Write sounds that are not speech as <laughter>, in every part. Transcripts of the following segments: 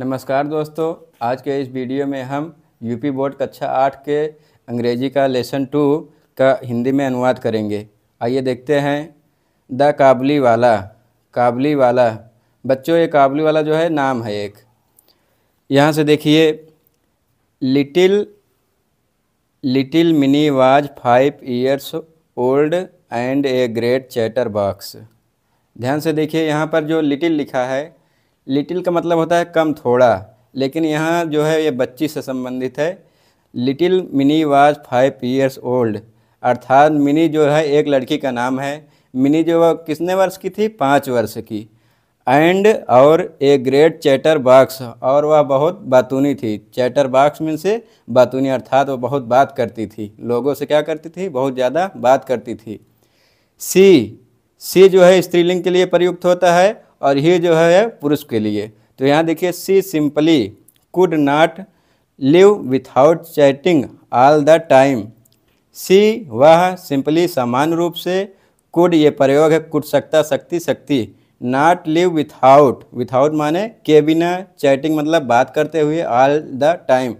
नमस्कार दोस्तों आज के इस वीडियो में हम यूपी बोर्ड कक्षा आठ के अंग्रेजी का लेसन टू का हिंदी में अनुवाद करेंगे आइए देखते हैं द काबली वाला काबली वाला बच्चों ये काबली वाला जो है नाम है एक यहाँ से देखिए little little Mini was five years old and a great chatter box ध्यान से देखिए यहाँ पर जो लिटिल लिखा है लिटिल का मतलब होता है कम थोड़ा लेकिन यहाँ जो है ये बच्ची से संबंधित है little Mini was five years old अर्थात मिनी जो है एक लड़की का नाम है मिनी जो वह कितने वर्ष की थी पाँच वर्ष की एंड और ए ग्रेट चैटर बाक्स और वह बहुत बातूनी थी चैटर बाक्स में से बातूनी अर्थात वह बहुत बात करती थी लोगों से क्या करती थी बहुत ज़्यादा बात करती थी सी सी जो है स्त्रीलिंग के लिए प्रयुक्त होता है और ही जो है पुरुष के लिए तो यहाँ देखिए she simply could not live without chatting all the time she वह सिंपली सामान्य रूप से कुड ये प्रयोग है कुड सकता शक्ति शक्ति नॉट लिव विथआउट विथआउट माने के बिना चैटिंग मतलब बात करते हुए ऑल द टाइम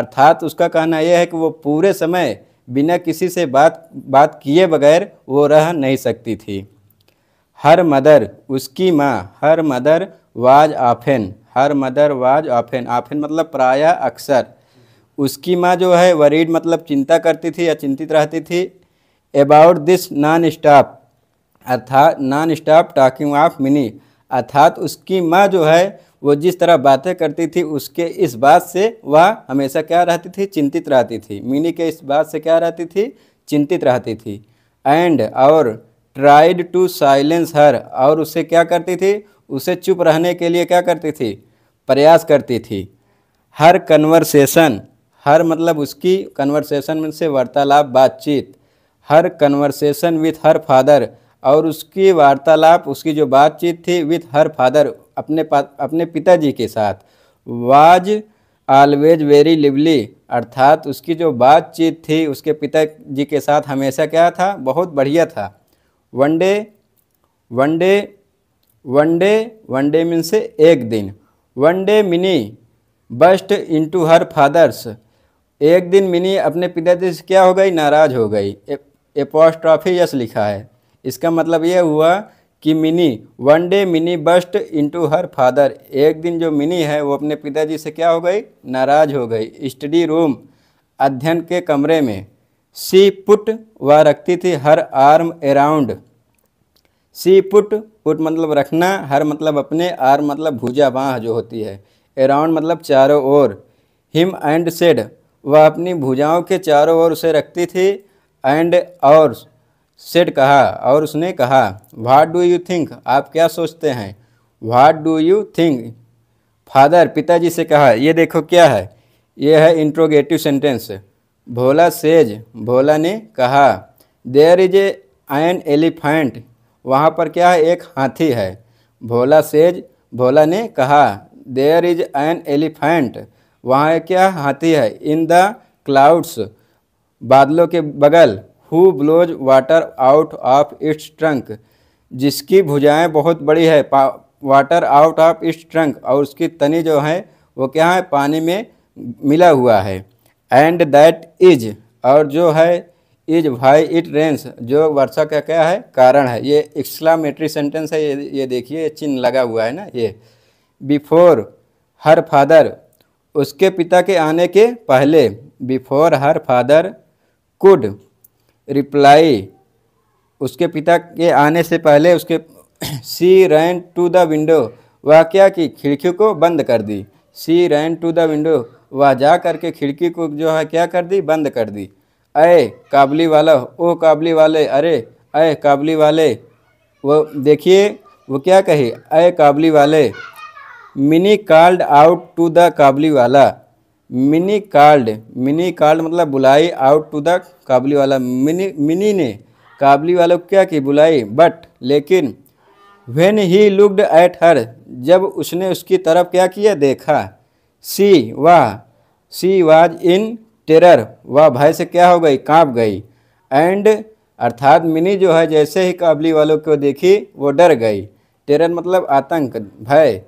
अर्थात उसका कहना यह है कि वो पूरे समय बिना किसी से बात बात किए बगैर वो रह नहीं सकती थी हर मदर उसकी माँ her mother was often her mother was often often मतलब प्राय अक्सर उसकी माँ जो है वरीड मतलब चिंता करती थी या चिंतित रहती थी अबाउट दिस नॉन स्टॉप अर्थात non stop talking of Mini अर्थात उसकी माँ जो है वो जिस तरह बातें करती थी उसके इस बात से वह हमेशा क्या रहती थी चिंतित रहती थी मिनी के इस बात से क्या रहती थी चिंतित रहती थी एंड और ट्राइड टू साइलेंस हर और उसे क्या करती थी उसे चुप रहने के लिए क्या करती थी प्रयास करती थी हर कन्वर्सेशन हर मतलब उसकी कन्वर्सेशन में से वार्तालाप बातचीत her conversation with her father और उसकी वार्तालाप उसकी जो बातचीत थी विथ हर फादर अपने पा अपने पिताजी के साथ वाज ऑलवेज वेरी लिवली अर्थात उसकी जो बातचीत थी उसके पिताजी के साथ हमेशा क्या था बहुत बढ़िया था one day one day one day one day mean से एक दिन one day Mini burst into her father's एक दिन मिनी अपने पिताजी से क्या हो गई नाराज़ हो गई एपोस्ट्रॉफी यस लिखा है इसका मतलब यह हुआ कि Mini one day Mini burst into her father एक दिन जो मिनी है वो अपने पिताजी से क्या हो गई नाराज़ हो गई स्टडी रूम अध्ययन के कमरे में सी पुट वह रखती थी her arm around she put put मतलब रखना हर मतलब अपने आर्म मतलब भुजा बाह जो होती है अराउंड मतलब चारों ओर हिम एंड सेड वह अपनी भुजाओं के चारों ओर उसे रखती थी एंड और सेड कहा और उसने कहा व्हाट डू यू थिंक आप क्या सोचते हैं what do you think father पिताजी से कहा ये देखो क्या है यह है interrogative sentence Bhola says Bhola ने कहा there is a an elephant वहाँ पर क्या है एक हाथी है भोला सेज भोला ने कहा देयर इज एन एलिफेंट वहाँ क्या हाथी है इन द क्लाउड्स बादलों के बगल who blows water out of its trunk जिसकी भुजाएं बहुत बड़ी है water out of its trunk और उसकी तनी जो है वो क्या है पानी में मिला हुआ है एंड दैट इज और जो है इज भाई इट रेंस जो वर्षा का क्या है कारण है ये एक्सलामेट्री सेंटेंस है ये ये देखिए चिन्ह लगा हुआ है ना ये बिफोर हर फादर उसके पिता के आने के पहले before her father could reply उसके पिता के आने से पहले उसके she ran to the window वह क्या की खिड़की को बंद कर दी she ran to the window वह जा करके खिड़की को जो है क्या कर दी बंद कर दी अय काबली वाला ओ काबली वाले अरे अय काबली वाले वो देखिए वो क्या कहे अय काबली वाले Mini called out to the Kabuliwala Mini card mini card मतलब बुलाई out to the Kabuliwala mini mini ने काबली वालों को क्या की बुलाई बट लेकिन when he looked at her जब उसने उसकी तरफ क्या किया देखा सी वाह सी वाज इन टेरर वह भय से क्या हो गई कांप गई एंड अर्थात मिनी जो है जैसे ही काबली वालों को देखी वो डर गई टेरर मतलब आतंक भय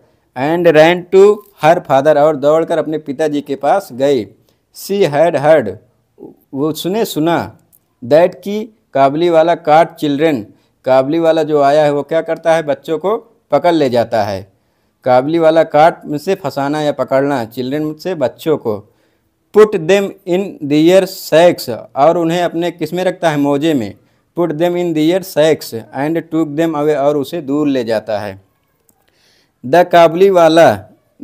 and ran to her father और दौड़कर अपने पिताजी के पास गई सी हैड हर्ड वो सुने सुना दैट की काबली वाला काट चिल्ड्रेन काबली वाला जो आया है वो क्या करता है बच्चों को पकड़ ले जाता है काबली वाला काट में से फंसाना या पकड़ना चिल्ड्रेन से बच्चों को पुट देम इन दियर सैक्स और उन्हें अपने किस में रखता है मोजे में put them in their sacks and took them away और उसे दूर ले जाता है द काबली वाला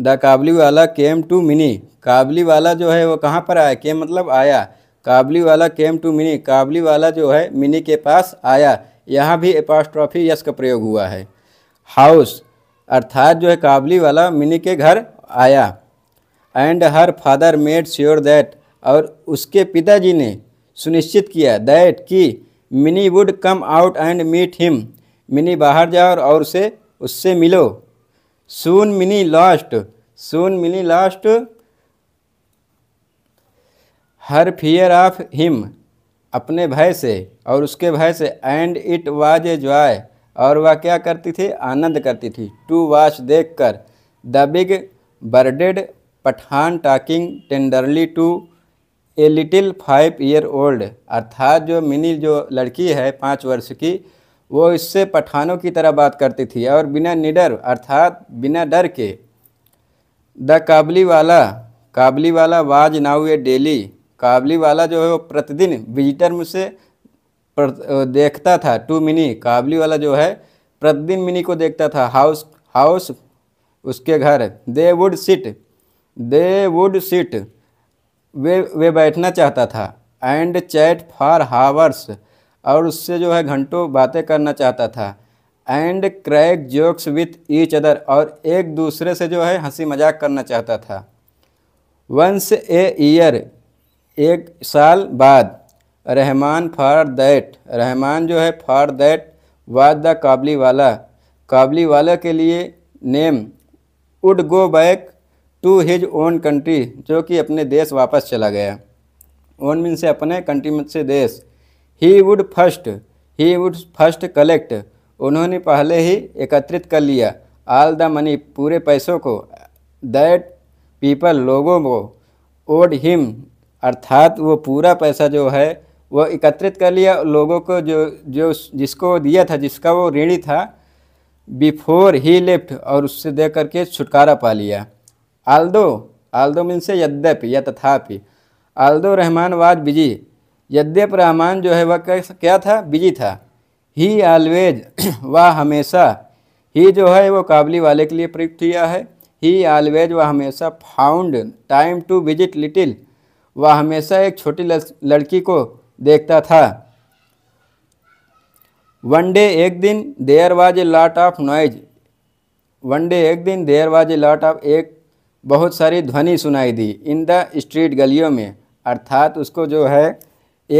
द काबली वाला केम टू मिनी काबली वाला जो है वो कहाँ पर आया केम मतलब आया काबली वाला केम टू मिनी काबली वाला जो है मिनी के पास आया यहाँ भी एपास्ट्रॉफी यश का प्रयोग हुआ है हाउस अर्थात जो है काबली वाला मिनी के घर आया and her father made sure that और उसके पिताजी ने सुनिश्चित किया दैट कि Mini would come out and meet him Mini बाहर जाओ और उसे उससे मिलो soon Mini lost soon Mini lost her fear of him अपने भय से और उसके भय से and it was a joy और वह क्या करती थी आनंद करती थी टू वॉच देख कर the big bearded Pathan talking tenderly to a little five year old अर्थात जो मिनी जो लड़की है पाँच वर्ष की वो इससे पठानों की तरह बात करती थी और बिना निडर अर्थात बिना डर के the Kabuliwala Kabuliwala was now a daily Kabuliwala जो है वो प्रतिदिन विजिटर मुझसे देखता था टू मिनी काबली वाला जो है प्रतिदिन मिनी को देखता था हाउस हाउस उसके घर they would sit they would sit वे वे बैठना चाहता था एंड चैट फॉर हावर्स और उससे जो है घंटों बातें करना चाहता था and crack jokes with each other और एक दूसरे से जो है हंसी मजाक करना चाहता था वंस ए ईयर एक साल बाद रहमान फॉर दैट रहमान जो है for that what the Kabuliwala Kabuliwala के लिए name would go back to his own country जो कि अपने देश वापस चला गया ओन मीन से अपने कंट्री से देश ही वुड फर्स्ट ही वुड फर्स्ट कलेक्ट उन्होंने पहले ही एकत्रित कर लिया ऑल द मनी पूरे पैसों को दैट पीपल लोगों को ओड हिम अर्थात वो पूरा पैसा जो है वो एकत्रित कर लिया लोगों को जो जो जिसको दिया था जिसका वो ऋणी था बिफोर ही लेफ्ट और उससे दे करके छुटकारा पा लिया आल्दो आल्दो मीन से यद्यप या तथापि आल्दो रहमान वाज बिजी यद्यप रहमान जो है वह क्या था बिजी था ही आलवेज <clears throat> वह हमेशा ही जो है वो काबली वाले के लिए प्रयुक्त किया है ही आलवेज वह हमेशा found time to visit little वह हमेशा एक छोटी लड़की को देखता था वन डे एक दिन there was a lot of noise one day एक दिन there was a lot of एक बहुत सारी ध्वनि सुनाई दी इन द स्ट्रीट गलियों में अर्थात उसको जो है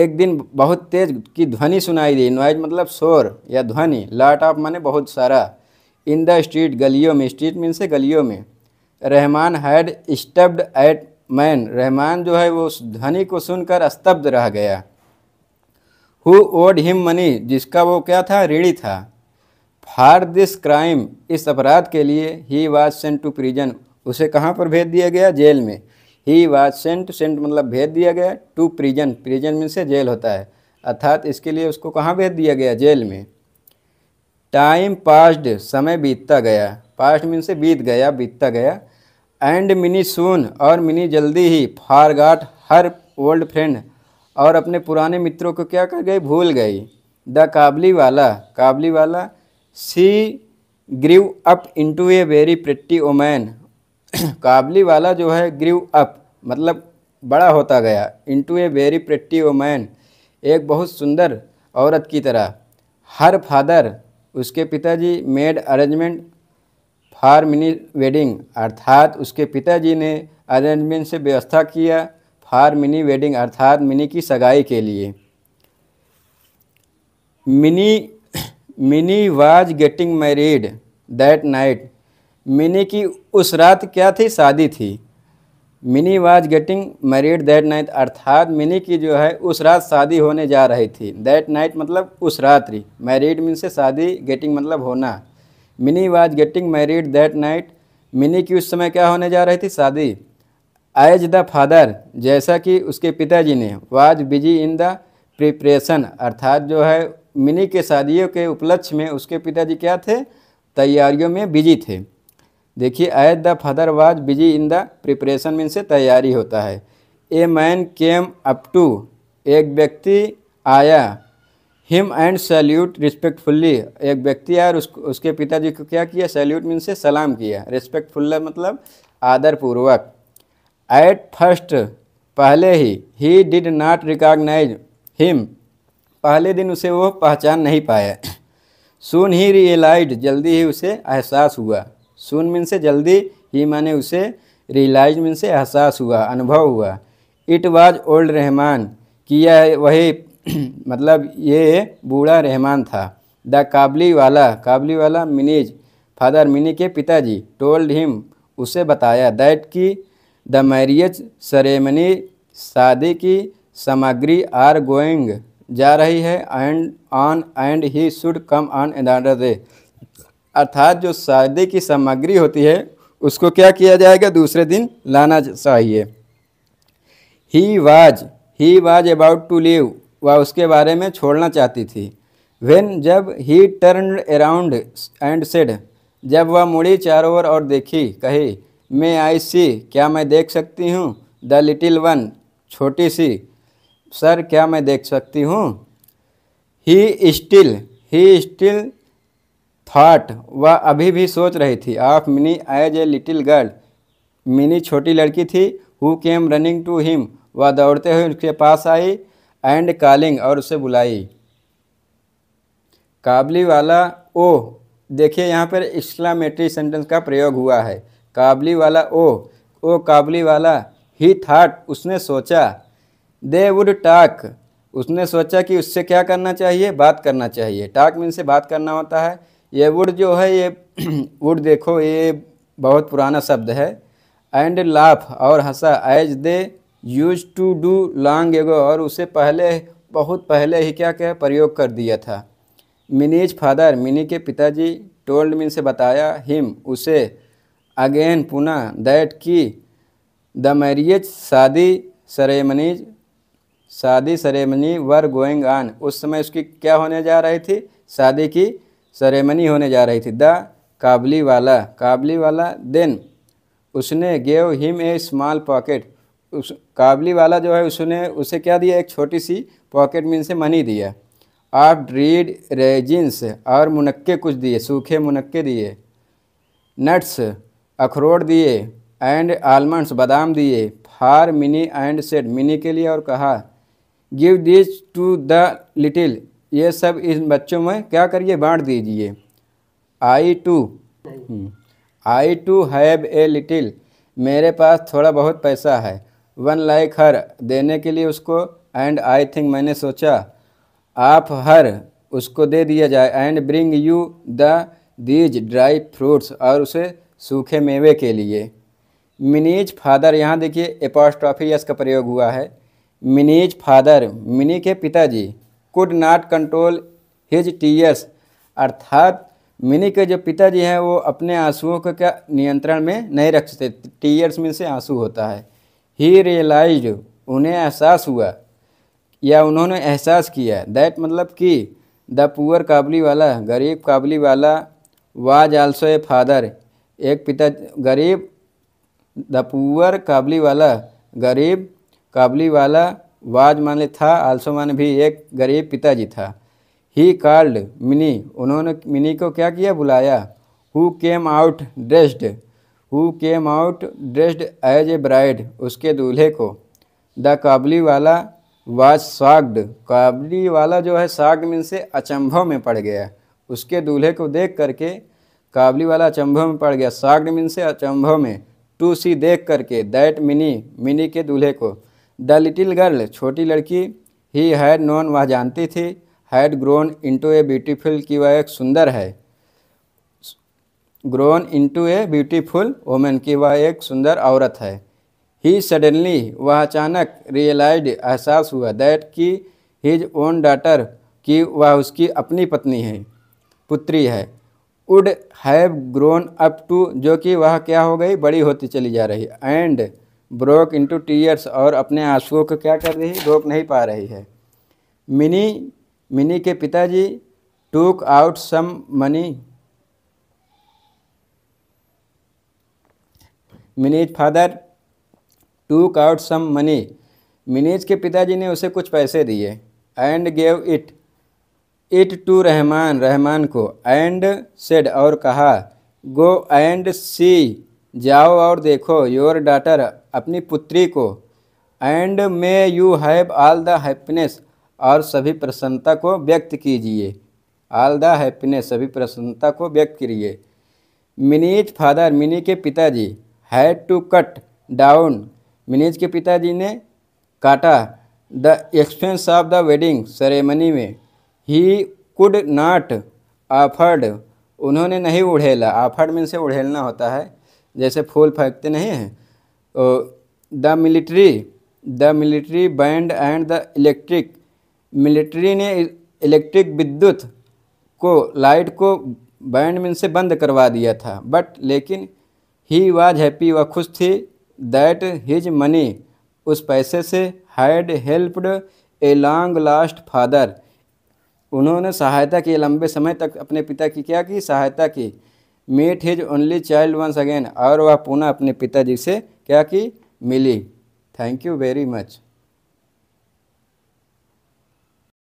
एक दिन बहुत तेज की ध्वनि सुनाई दी नॉइज मतलब शोर या ध्वनि लॉट ऑफ माने बहुत सारा इन द स्ट्रीट गलियों में स्ट्रीट मीन से गलियों में Rahman had stabbed a man Rahman जो है वो ध्वनि को सुनकर स्तब्ध रह गया हु ओड हिम मनी जिसका वो क्या था रेडी था फार दिस क्राइम इस अपराध के लिए ही वाज सेंट टू प्रिजन उसे कहाँ पर भेज दिया गया जेल में ही वाज सेंट सेंट मतलब भेज दिया गया टू प्रिजन प्रिजन में से जेल होता है अर्थात इसके लिए उसको कहाँ भेज दिया गया जेल में टाइम पास्ड समय बीतता गया पास्ट मीन से बीत गया बीतता गया एंड मिनी सून और मिनी जल्दी ही गाट हर ओल्ड फ्रेंड और अपने पुराने मित्रों को क्या कर गई भूल गई the Kabuliwala Kabuliwala she grew up into a very pretty woman Kabuliwala जो है ग्रीव अप मतलब बड़ा होता गया into a very pretty woman एक बहुत सुंदर औरत की तरह हर फादर उसके पिताजी made arrangement for Mini wedding अर्थात उसके पिताजी ने अरेंजमेंट से व्यवस्था किया फॉर मिनी वेडिंग अर्थात मिनी की सगाई के लिए Mini Mini was getting married that night Mini की उस रात क्या थी शादी थी Mini was getting married that night अर्थात मिनी की जो है उस रात शादी होने जा रही थी दैट नाइट मतलब उस रात्रि मैरिड मीन से शादी गेटिंग मतलब होना Mini was getting married that night Mini की उस समय क्या होने जा रही थी शादी एज द फादर जैसा कि उसके पिताजी ने was busy in the preparation अर्थात जो है मिनी के शादियों के उपलक्ष्य में उसके पिताजी क्या थे तैयारियों में बिजी थे देखिए at the father was busy in the preparation mean से तैयारी होता है a man came up to एक व्यक्ति आया हिम एंड सैल्यूट रिस्पेक्टफुल्ली एक व्यक्ति आया और उस, उसके पिताजी को क्या किया सैल्यूट मीन से सलाम किया रिस्पेक्टफुल्ली मतलब आदरपूर्वक एट फर्स्ट पहले ही he did not recognise him पहले दिन उसे वो पहचान नहीं पाया सुन ही रियलाइज जल्दी ही उसे एहसास हुआ सुन मीन से जल्दी ही मैंने उसे रियलाइज मीन से एहसास हुआ अनुभव हुआ इट वाज ओल्ड रहमान कि यह वही <clears throat> मतलब ये बूढ़ा रहमान था द काबली वाला काबली वाला मिनीज फादर मिनी के पिताजी टोल्ड हिम उसे बताया दैट कि द मैरिज सेरेमनी शादी की सामग्री आर गोइंग जा रही है and on and he should come on an day अर्थात जो सादे की सामग्री होती है उसको क्या किया जाएगा दूसरे दिन लाना चाहिए he was he was about to leave वह उसके बारे में छोड़ना चाहती थी वेन जब he turned around and said जब वह मुड़ी चारों ओर और देखी कही मैं आई सी क्या मैं देख सकती हूँ द लिटिल वन छोटी सी सर क्या मैं देख सकती हूँ he still he still thought वह अभी भी सोच रही थी of Mini as a little girl Mini छोटी लड़की थी who came running to him वह दौड़ते हुए उनके पास आई एंड कॉलिंग और उसे बुलाई काबली वाला ओ देखिए यहाँ पर इस्लामेट्री सेंटेंस का प्रयोग हुआ है काबली वाला ओ ओ काबली वाला ही थाट उसने सोचा दे वुड टाक उसने सोचा कि उससे क्या करना चाहिए बात करना चाहिए टाक मीन से बात करना होता है ये वुड जो है ये वुड <clears throat> देखो ये बहुत पुराना शब्द है एंड लाफ और हंसा as they used to do long ago और उसे पहले बहुत पहले ही क्या क्या प्रयोग कर दिया था मिनीज फादर मिनी के पिताजी टोल्ड मिन से बताया हिम उसे अगेन पुनः दैट की द मैरिज शादी सरेमनीज शादी सरेमनी वर गोइंग ऑन उस समय उसकी क्या होने जा रही थी शादी की सेरेमनी होने जा रही थी the Kabuliwala Kabuliwala then उसने gave him a small pocket उस काबली वाला जो है उसने उसे क्या दिया एक छोटी सी पॉकेट मीन से मनी दिया आप ड्रीड रेजिन्स और मुनक्के कुछ दिए सूखे मुनक्के दिए नट्स अखरोट दिए एंड आलमंड्स बादाम दिए for Mini and said Mini के लिए और कहा give this to the little ये सब इन बच्चों में क्या करिए बांट दीजिए I too I too have a little मेरे पास थोड़ा बहुत पैसा है वन लाइक हर देने के लिए उसको एंड आई थिंक मैंने सोचा आप हर उसको दे दिया जाए and bring you the these dry fruits और उसे सूखे मेवे के लिए मिनीज फादर यहाँ देखिए एपोस्ट्रॉफी यस का प्रयोग हुआ है मिनीज फादर मिनी के पिताजी could not control his tears अर्थात मिनी के जो पिताजी हैं वो अपने आंसुओं को क्या नियंत्रण में नहीं रख सकते टीयर्स में से आंसू होता है ही रियलाइज उन्हें एहसास हुआ या उन्होंने एहसास किया दैट मतलब कि द पुअर काबली वाला गरीब काबली Kabuliwala was also a father एक पिता गरीब द पुअर काबली वाला गरीब काबली वाला वाज माने था आल्सो माने भी एक गरीब पिताजी था ही कॉल्ड मिनी उन्होंने मिनी को क्या किया बुलाया who came out dressed who came out dressed as a bride उसके दूल्हे को the Kabuliwala was साग्ड काबली Kabuliwala जो है साग्ड मीन से अचंभव में पड़ गया उसके दूल्हे को देख करके काबली वाला अचंभव में पड़ गया साग्ड मीन से अचंभव में टू सी देख करके दैट मिनी मिनी के दूल्हे को द लिटिल गर्ल छोटी लड़की ही हैड नोन वह जानती थी had grown into a beautiful की वह एक सुंदर है grown into a beautiful women की वह एक सुंदर औरत है ही सडनली वह अचानक रियलाइज एहसास हुआ दैट कि हिज ओन डाटर कि वह उसकी अपनी पत्नी है पुत्री है would have grown up to जो कि वह क्या हो गई बड़ी होती चली जा रही एंड ब्रोक इंटू टीयर्स और अपने आंसुओं को क्या कर रही है रोक नहीं पा रही है मिनी मिनी के पिताजी took out some money Mini's father took out some money Mini's के पिताजी ने उसे कुछ पैसे दिए and gave it it to Rahman Rahman को एंड सेड और कहा गो एंड सी जाओ और देखो योर डाटर अपनी पुत्री को and may you have all the happiness और सभी प्रसन्नता को व्यक्त कीजिए ऑल द हैप्पीनेस सभी प्रसन्नता को व्यक्त करिए मिनीज फादर मिनी के पिताजी had to cut down Mini's के पिताजी ने काटा the expense of the wedding ceremony में ही कुड नाट ऑफर्ड उन्होंने नहीं उड़ेला ऑफर्ड में से उड़ेलना होता है जैसे फूल फेंकते नहीं हैं तो the military the military band and the electric military ने इलेक्ट्रिक विद्युत को लाइट को बैंड में से बंद करवा दिया था बट लेकिन ही वाज हैप्पी वह खुश थी दैट हिज मनी उस पैसे से had helped a long last father उन्होंने सहायता की लंबे समय तक अपने पिता की क्या की सहायता की met his only child once again और वह पुनः अपने पिताजी से क्या की मिली थैंक यू वेरी मच